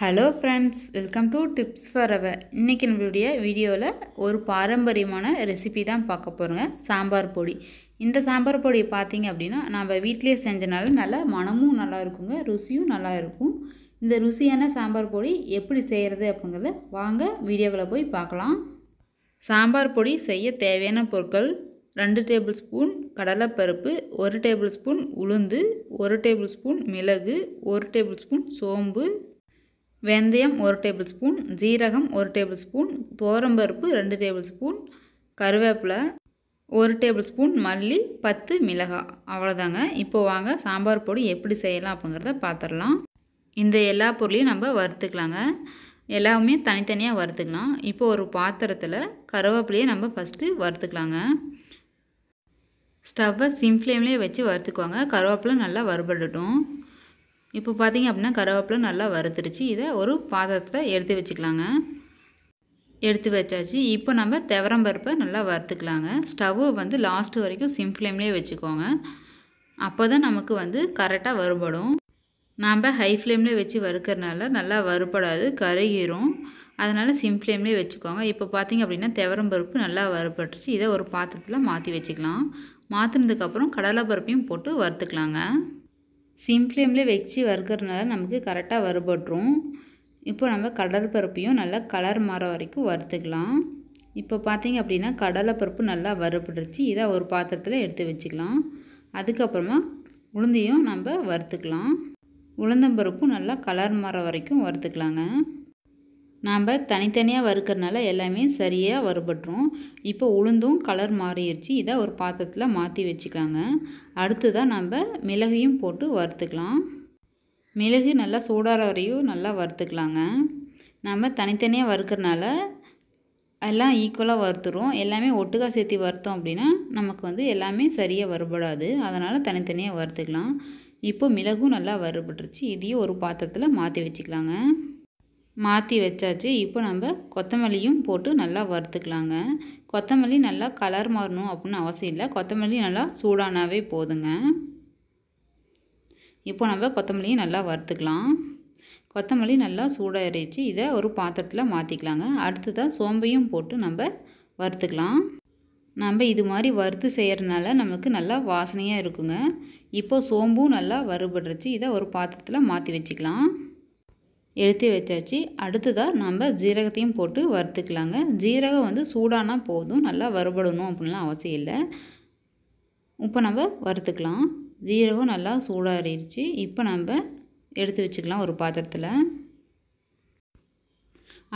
hello friends welcome to tips for our இன்றைக்கி நம்மளுடைய வீடியோவில் ஒரு பாரம்பரியமான ரெசிபி தான் பார்க்க போகிறோங்க சாம்பார் பொடி இந்த சாம்பார் பொடியை பார்த்திங்க அப்படின்னா நம்ம வீட்டிலே செஞ்சனால நல்லா மனமும் நல்லா இருக்குங்க ருசியும் நல்லா இருக்கும் இந்த ருசியான சாம்பார் பொடி எப்படி செய்கிறது அப்படிங்கிறத வாங்க வீடியோக்களை போய் பார்க்கலாம் சாம்பார் பொடி செய்ய தேவையான பொருட்கள் ரெண்டு டேபிள் ஸ்பூன் கடலைப்பருப்பு ஒரு டேபிள் ஸ்பூன் உளுந்து ஒரு டேபிள் ஸ்பூன் மிளகு ஒரு டேபிள் ஸ்பூன் சோம்பு வெந்தயம் ஒரு டேபிள் ஸ்பூன் ஜீரகம் ஒரு டேபிள் ஸ்பூன் தோரம்பருப்பு ரெண்டு டேபிள் ஸ்பூன் கருவேப்பிலை ஒரு டேபிள் ஸ்பூன் மல்லி பத்து மிளகாய் அவ்வளோதாங்க இப்போது வாங்க சாம்பார் பொடி எப்படி செய்யலாம் அப்படிங்கிறத பார்த்துடலாம் இந்த எல்லா பொருளையும் நம்ம வறுத்துக்கலாங்க எல்லாமே தனித்தனியாக வறுத்துக்கலாம் இப்போ ஒரு பாத்திரத்தில் கருவேப்பிலையே நம்ம ஃபஸ்ட்டு வறுத்துக்கலாங்க ஸ்டவ்வை சிம் ஃப்ளேம்லேயே வச்சு வறுத்துக்குவாங்க கருவேப்பிலை நல்லா வறுபடட்டும் இப்போ பார்த்திங்க அப்படின்னா கருவேப்பிலை நல்லா வறுத்துருச்சு இதை ஒரு பாத்திரத்தில் எடுத்து வச்சுக்கலாங்க எடுத்து வச்சாச்சு இப்போ நம்ம துவரம்பருப்பை நல்லா வறுத்துக்கலாங்க ஸ்டவ்வு வந்து லாஸ்ட்டு வரைக்கும் சிம் ஃப்ளேம்லேயே வச்சுக்கோங்க அப்போ தான் நமக்கு வந்து கரெக்டாக வறுபடும் நாம் ஹை ஃப்ளேம்லேயே வச்சு வறுக்கிறனால நல்லா வறுபடாது கருகிரும் அதனால் சிம் ஃப்ளேம்லேயே வச்சுக்கோங்க இப்போ பார்த்திங்க அப்படின்னா துவரம்பருப்பு நல்லா வறுபட்டுருச்சு இதை ஒரு பாத்திரத்தில் மாற்றி வச்சுக்கலாம் மாற்றினதுக்கப்புறம் கடலைப்பருப்பையும் போட்டு வறுத்துக்கலாங்க சிம் வச்சு வறுக்கிறதுனால நமக்கு கரெக்டாக வறுபட்டுரும் இப்போ நம்ம கடலைப்பருப்பையும் நல்லா கலர் மாற வரைக்கும் வறுத்துக்கலாம் இப்போ பார்த்திங்க அப்படின்னா கடலைப்பருப்பு நல்லா வறுபடுச்சு இதை ஒரு பாத்திரத்தில் எடுத்து வச்சுக்கலாம் அதுக்கப்புறமா உளுந்தையும் நம்ம வறுத்துக்கலாம் உளுந்தம்பருப்பும் நல்லா கலர் மாற வரைக்கும் வறுத்துக்கலாங்க நாம் தனித்தனியாக வறுக்கிறனால எல்லாமே சரியாக வறுபட்டுரும் இப்போ உளுந்தும் கலர் மாறிடுச்சு இதை ஒரு பாத்திரத்தில் மாற்றி வச்சுக்கலாங்க தான் நம்ம மிளகையும் போட்டு வறுத்துக்கலாம் மிளகு நல்லா சூடார வரையும் நல்லா வறுத்துக்கலாங்க நம்ம தனித்தனியாக வறுக்கிறனால எல்லாம் ஈக்குவலாக வறுத்துரும் எல்லாமே ஒட்டுக்கா சேர்த்து வறுத்தோம் அப்படின்னா நமக்கு வந்து எல்லாமே சரியாக வறுபடாது அதனால் தனித்தனியாக வறுத்துக்கலாம் இப்போ மிளகும் நல்லா வறுபட்டுருச்சு இதையும் ஒரு பாத்திரத்தில் மாற்றி வச்சுக்கலாங்க மாற்றி வச்சாச்சு இப்போ நம்ம கொத்தமல்லியும் போட்டு நல்லா வறுத்துக்கலாங்க கொத்தமல்லி நல்லா கலர் மாறணும் அப்படின்னு அவசியம் இல்லை கொத்தமல்லி நல்லா சூடானாவே போதுங்க இப்போ நம்ம கொத்தமல்லியும் நல்லா வறுத்துக்கலாம் கொத்தமல்லி நல்லா சூடாகிடுச்சு இதை ஒரு பாத்திரத்தில் மாற்றிக்கலாங்க அடுத்ததாக சோம்பையும் போட்டு நம்ம வறுத்துக்கலாம் நம்ம இது மாதிரி வறுத்து செய்கிறனால நமக்கு நல்லா வாசனையாக இருக்குங்க இப்போ சோம்பும் நல்லா வறுபடுறச்சு இதை ஒரு பாத்திரத்தில் மாற்றி வச்சுக்கலாம் எடுத்து வச்சாச்சு அடுத்ததாக நம்ம ஜீரகத்தையும் போட்டு வறுத்துக்கலாங்க ஜீரகம் வந்து சூடானா போதும் நல்லா வறுபடணும் அப்படின்லாம் அவசியம் இல்லை இப்போ நம்ம வறுத்துக்கலாம் ஜீரகம் நல்லா சூடாறிடுச்சு இப்போ நம்ம எடுத்து வச்சுக்கலாம் ஒரு பாத்திரத்தில்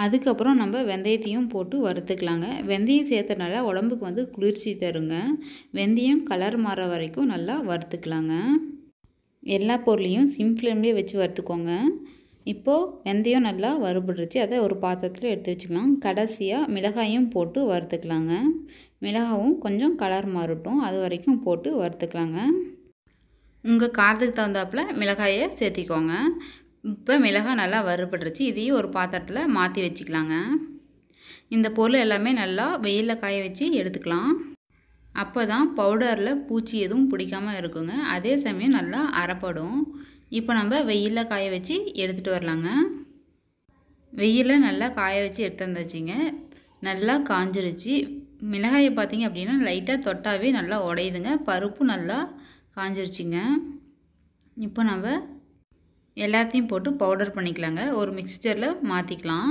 அதுக்கப்புறம் நம்ம வெந்தயத்தையும் போட்டு வறுத்துக்கலாங்க வெந்தயம் சேர்த்தனால உடம்புக்கு வந்து குளிர்ச்சி தருங்க வெந்தயம் கலர் மாற வரைக்கும் நல்லா வறுத்துக்கலாங்க எல்லா பொருளையும் சிம் ஃப்ளேம்லேயே வச்சு வறுத்துக்கோங்க இப்போது வெந்தயம் நல்லா வறுபடுச்சு அதை ஒரு பாத்திரத்தில் எடுத்து வச்சுக்கலாம் கடைசியாக மிளகாயும் போட்டு வறுத்துக்கலாங்க மிளகாவும் கொஞ்சம் கலர் மாறட்டும் அது வரைக்கும் போட்டு வறுத்துக்கலாங்க உங்கள் காரத்துக்கு தகுந்தாப்பில் மிளகாயை சேர்த்திக்கோங்க இப்போ மிளகாய் நல்லா வறுபட்டுருச்சு இதையும் ஒரு பாத்திரத்தில் மாற்றி வச்சுக்கலாங்க இந்த பொருள் எல்லாமே நல்லா வெயிலில் காய வச்சு எடுத்துக்கலாம் அப்போ தான் பவுடரில் பூச்சி எதுவும் பிடிக்காமல் இருக்குங்க அதே சமயம் நல்லா அறப்படும் இப்போ நம்ம வெயிலில் காய வச்சு எடுத்துகிட்டு வரலாங்க வெயிலில் நல்லா காய வச்சு எடுத்து வந்தாச்சுங்க நல்லா காஞ்சிருச்சு மிளகாயை பார்த்தீங்க அப்படின்னா லைட்டாக தொட்டாவே நல்லா உடையுதுங்க பருப்பு நல்லா காஞ்சிருச்சுங்க இப்போ நம்ம எல்லாத்தையும் போட்டு பவுடர் பண்ணிக்கலாங்க ஒரு மிக்சரில் மாற்றிக்கலாம்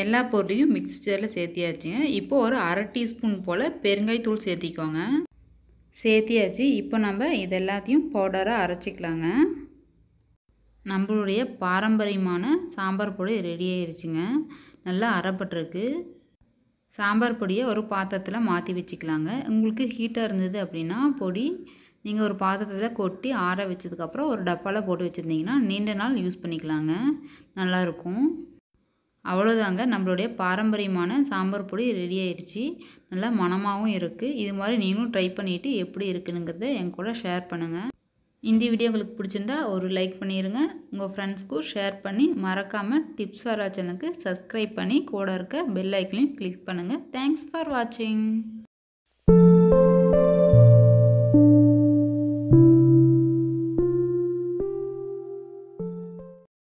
எல்லா பொருளையும் மிக்சரில் சேர்த்தியாச்சுங்க இப்போது ஒரு அரை டீஸ்பூன் போல் பெருங்காய்த்தூள் சேர்த்திக்கோங்க சேர்த்தியாச்சு இப்போ நம்ம இது எல்லாத்தையும் பவுடராக அரைச்சிக்கலாங்க நம்மளுடைய பாரம்பரியமான சாம்பார் பொடி ரெடி ஆயிடுச்சுங்க நல்லா அரைப்பட்டிருக்கு சாம்பார் பொடியை ஒரு பாத்திரத்தில் மாற்றி வச்சுக்கலாங்க உங்களுக்கு ஹீட்டாக இருந்தது அப்படின்னா பொடி நீங்கள் ஒரு பாத்திரத்தில் கொட்டி ஆற வச்சதுக்கப்புறம் ஒரு டப்பாவில் போட்டு வச்சுருந்தீங்கன்னா நீண்ட நாள் யூஸ் பண்ணிக்கலாங்க நல்லாயிருக்கும் அவ்வளோதாங்க நம்மளுடைய பாரம்பரியமான சாம்பார் பொடி ரெடி ஆயிடுச்சு நல்லா மனமாகவும் இருக்குது இது மாதிரி நீங்களும் ட்ரை பண்ணிவிட்டு எப்படி இருக்குனுங்கிறத என் கூட ஷேர் பண்ணுங்கள் இந்த வீடியோ உங்களுக்கு பிடிச்சிருந்தா ஒரு லைக் பண்ணிடுங்க உங்கள் ஃப்ரெண்ட்ஸ்க்கும் ஷேர் பண்ணி மறக்காமல் டிப்ஸ் ஃபார் சேனலுக்கு சப்ஸ்கிரைப் பண்ணி கூட இருக்க பெல் ஐக்கனையும் கிளிக் பண்ணுங்கள் தேங்க்ஸ் ஃபார் வாட்சிங்